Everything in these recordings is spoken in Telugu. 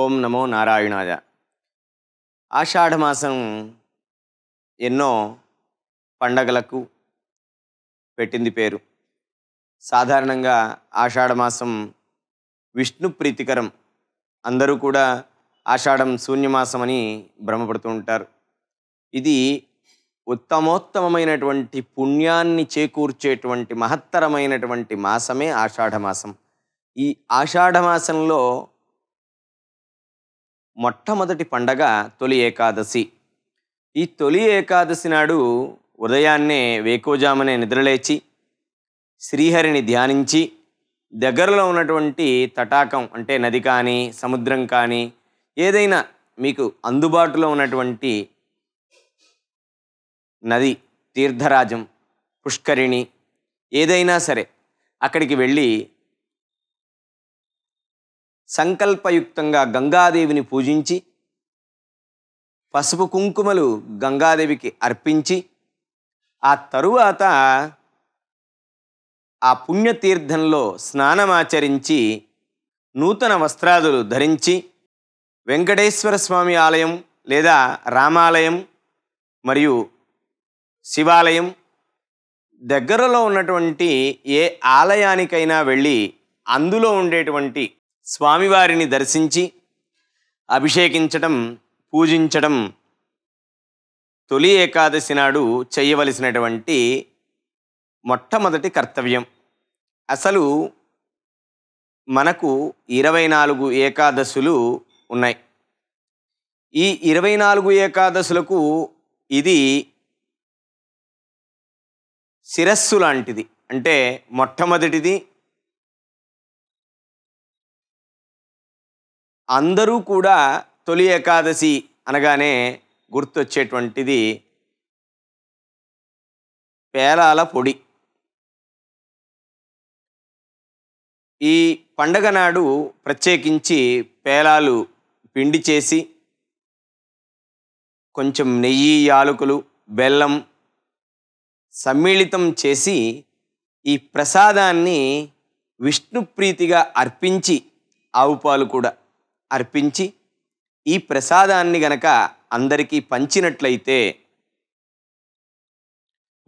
ఓం నమో నారాయణాయ ఆషాఢమాసం ఎన్నో పండగలకు పెట్టింది పేరు సాధారణంగా ఆషాఢమాసం విష్ణు ప్రీతికరం అందరూ కూడా ఆషాఢం శూన్యమాసం అని భ్రమపడుతూ ఉంటారు ఇది ఉత్తమోత్తమమైనటువంటి పుణ్యాన్ని చేకూర్చేటువంటి మహత్తరమైనటువంటి మాసమే ఆషాఢమాసం ఈ ఆషాఢమాసంలో మొట్టమొదటి పండగ తొలి ఏకాదశి ఈ తొలి ఏకాదశి నాడు ఉదయాన్నే వేకోజామునే నిద్రలేచి శ్రీహరిని ధ్యానించి దగ్గరలో ఉన్నటువంటి తటాకం అంటే నది కానీ సముద్రం కానీ ఏదైనా మీకు అందుబాటులో ఉన్నటువంటి నది తీర్థరాజం పుష్కరిణి ఏదైనా సరే అక్కడికి వెళ్ళి సంకల్పయుక్తంగా గంగాదేవిని పూజించి పసుపు కుంకుమలు గంగాదేవికి అర్పించి ఆ తరువాత ఆ పుణ్యతీర్థంలో స్నానమాచరించి నూతన వస్త్రాదులు ధరించి వెంకటేశ్వర స్వామి ఆలయం లేదా రామాలయం మరియు శివాలయం దగ్గరలో ఉన్నటువంటి ఏ ఆలయానికైనా వెళ్ళి అందులో ఉండేటువంటి స్వామివారిని దర్శించి అభిషేకించడం పూజించడం తొలి ఏకాదశి నాడు చేయవలసినటువంటి మొట్టమొదటి కర్తవ్యం అసలు మనకు ఇరవై నాలుగు ఏకాదశులు ఉన్నాయి ఈ ఇరవై నాలుగు ఏకాదశులకు ఇది శిరస్సు లాంటిది అంటే మొట్టమొదటిది అందరూ కూడా తొలి ఏకాదశి అనగానే గుర్తొచ్చేటువంటిది పేలాల పొడి ఈ పండగ నాడు ప్రత్యేకించి పేలాలు పిండి చేసి కొంచెం నెయ్యి యాలకులు బెల్లం సమ్మిళితం చేసి ఈ ప్రసాదాన్ని విష్ణుప్రీతిగా అర్పించి ఆవు పాలు కూడా అర్పించి ఈ ప్రసాదాన్ని గనక అందరికీ పంచినట్లయితే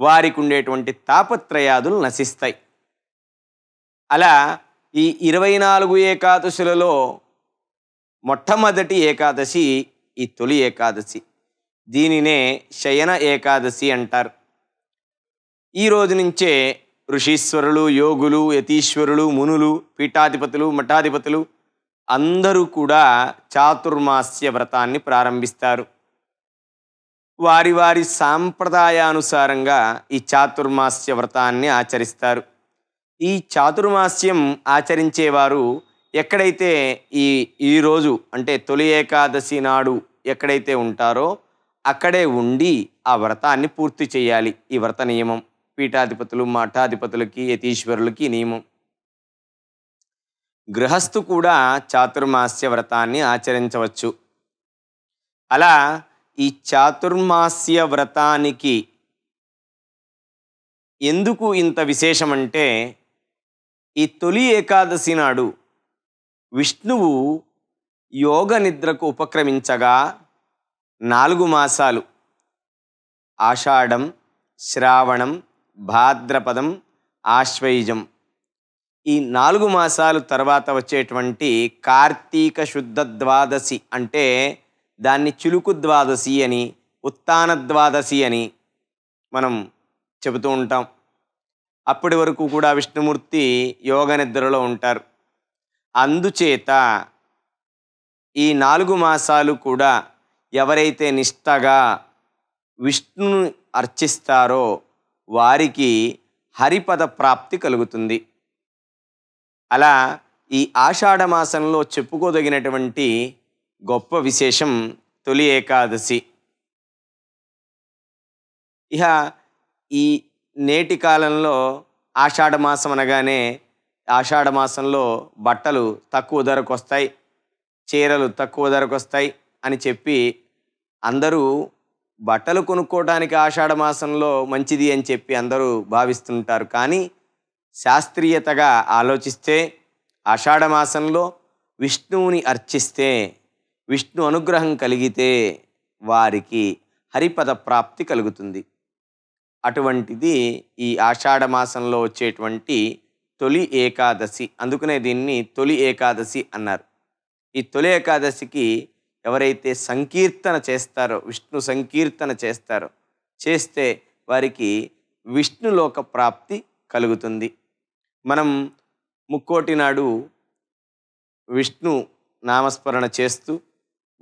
వారికి ఉండేటువంటి తాపత్రయాదులు నశిస్తాయి అలా ఈ ఇరవై నాలుగు ఏకాదశులలో మొట్టమొదటి ఏకాదశి ఈ తొలి ఏకాదశి దీనినే శయన ఏకాదశి అంటారు ఈ రోజు నుంచే ఋషీశ్వరులు యోగులు యతీశ్వరులు మునులు పీఠాధిపతులు మఠాధిపతులు అందరూ కూడా చాతుర్మాస్య వ్రతాన్ని ప్రారంభిస్తారు వారి వారి సాంప్రదాయానుసారంగా ఈ చాతుర్మాస్య వ్రతాన్ని ఆచరిస్తారు ఈ చాతుర్మాస్యం ఆచరించేవారు ఎక్కడైతే ఈ ఈరోజు అంటే తొలి ఏకాదశి నాడు ఎక్కడైతే ఉంటారో అక్కడే ఉండి ఆ వ్రతాన్ని పూర్తి చేయాలి ఈ వ్రత నియమం పీఠాధిపతులు మఠాధిపతులకి యతీశ్వరులకి నియమం గృహస్థు కూడా చాతుర్మాస్య వ్రతాన్ని ఆచరించవచ్చు అలా ఈ చాతుర్మాస్య వ్రతానికి ఎందుకు ఇంత విశేషమంటే ఈ తొలి ఏకాదశి నాడు విష్ణువు యోగ నిద్రకు ఉపక్రమించగా నాలుగు మాసాలు ఆషాఢం శ్రావణం భాద్రపదం ఆశ్వయుజం ఈ నాలుగు మాసాలు తర్వాత వచ్చేటువంటి కార్తీక శుద్ధ ద్వాదశి అంటే దాన్ని చిలుకు ద్వాదశి అని ఉత్తాన ద్వాదశి అని మనం చెబుతూ ఉంటాం అప్పటి వరకు కూడా విష్ణుమూర్తి యోగ నిద్రలో ఉంటారు అందుచేత ఈ నాలుగు మాసాలు కూడా ఎవరైతే నిష్టగా విష్ణును అర్చిస్తారో వారికి హరిపద ప్రాప్తి కలుగుతుంది అలా ఈ ఆషాఢ మాసంలో చెప్పుకోదగినటువంటి గొప్ప విశేషం తొలి ఏకాదశి ఇహ ఈ నేటి కాలంలో ఆషాఢ మాసం అనగానే ఆషాఢ మాసంలో బట్టలు తక్కువ ధరకు వస్తాయి చీరలు తక్కువ ధరకు వస్తాయి అని చెప్పి అందరూ బట్టలు కొనుక్కోవడానికి ఆషాఢ మాసంలో మంచిది అని చెప్పి అందరూ భావిస్తుంటారు కానీ శాస్త్రీయతగా ఆలోచిస్తే ఆషాఢమాసంలో విష్ణువుని అర్చిస్తే విష్ణు అనుగ్రహం కలిగితే వారికి హరిపద ప్రాప్తి కలుగుతుంది అటువంటిది ఈ ఆషాఢమాసంలో వచ్చేటువంటి తొలి ఏకాదశి అందుకనే దీన్ని తొలి ఏకాదశి అన్నారు ఈ తొలి ఏకాదశికి ఎవరైతే సంకీర్తన చేస్తారో విష్ణు సంకీర్తన చేస్తారో చేస్తే వారికి విష్ణులోక ప్రాప్తి కలుగుతుంది మనం ముక్కోటి నాడు విష్ణు నామస్మరణ చేస్తూ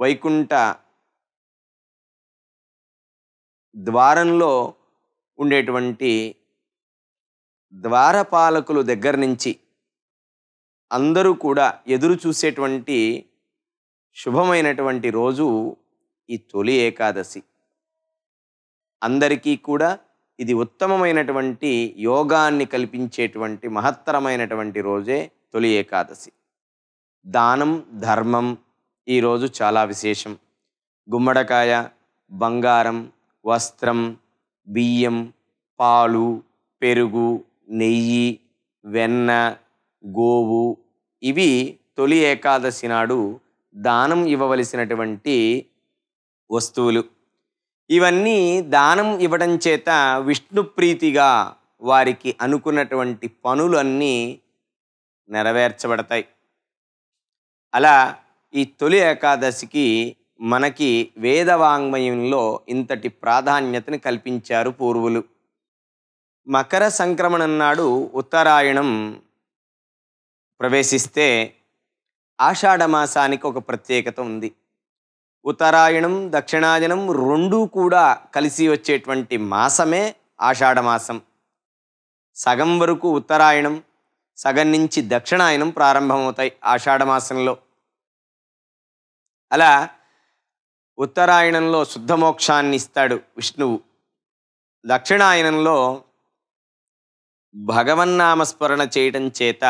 వైకుంఠ ద్వారంలో ఉండేటువంటి ద్వారపాలకులు దగ్గర నుంచి అందరూ కూడా ఎదురు చూసేటువంటి శుభమైనటువంటి రోజు ఈ తొలి ఏకాదశి అందరికీ కూడా ఇది ఉత్తమమైనటువంటి యోగాన్ని కల్పించేటువంటి మహత్తరమైనటువంటి రోజే తొలి ఏకాదశి దానం ధర్మం ఈరోజు చాలా విశేషం గుమ్మడకాయ బంగారం వస్త్రం బియ్యం పాలు పెరుగు నెయ్యి వెన్న గోవు ఇవి తొలి ఏకాదశి నాడు దానం ఇవ్వవలసినటువంటి వస్తువులు ఇవన్నీ దానం ఇవ్వడం చేత విష్ణు ప్రీతిగా వారికి అనుకున్నటువంటి పనులన్నీ నెరవేర్చబడతాయి అలా ఈ తొలి ఏకాదశికి మనకి వేదవాంగ్మయంలో ఇంతటి ప్రాధాన్యతను కల్పించారు పూర్వులు మకర సంక్రమణం నాడు ఉత్తరాయణం ప్రవేశిస్తే ఆషాఢమాసానికి ఒక ప్రత్యేకత ఉంది ఉత్తరాయణం దక్షిణాయనం రెండూ కూడా కలిసి వచ్చేటువంటి మాసమే ఆషాఢమాసం సగం వరకు ఉత్తరాయణం సగం నుంచి దక్షిణాయనం ప్రారంభమవుతాయి ఆషాఢమాసంలో అలా ఉత్తరాయణంలో శుద్ధమోక్షాన్ని ఇస్తాడు విష్ణువు దక్షిణాయనంలో భగవన్నామస్మరణ చేయటం చేత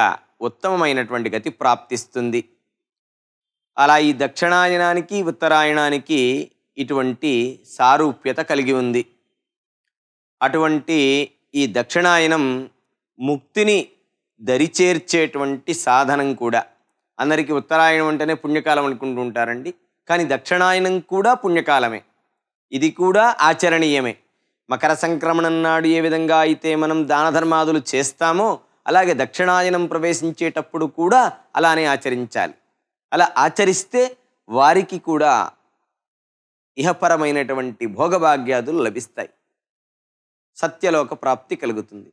ఉత్తమమైనటువంటి గతి ప్రాప్తిస్తుంది అలా ఈ దక్షిణాయనానికి ఉత్తరాయణానికి ఇటువంటి సారూప్యత కలిగి ఉంది అటువంటి ఈ దక్షిణాయనం ముక్తిని దరిచేర్చేటువంటి సాధనం కూడా అందరికీ ఉత్తరాయణం అంటేనే పుణ్యకాలం అనుకుంటూ ఉంటారండి కానీ దక్షిణాయనం కూడా పుణ్యకాలమే ఇది కూడా ఆచరణీయమే మకర సంక్రమణం నాడు ఏ విధంగా అయితే మనం దాన ధర్మాదులు చేస్తామో అలాగే దక్షిణాయనం ప్రవేశించేటప్పుడు కూడా అలానే ఆచరించాలి అలా ఆచరిస్తే వారికి కూడా ఇహపరమైనటువంటి భోగభాగ్యాదులు లభిస్తాయి సత్యలోక ప్రాప్తి కలుగుతుంది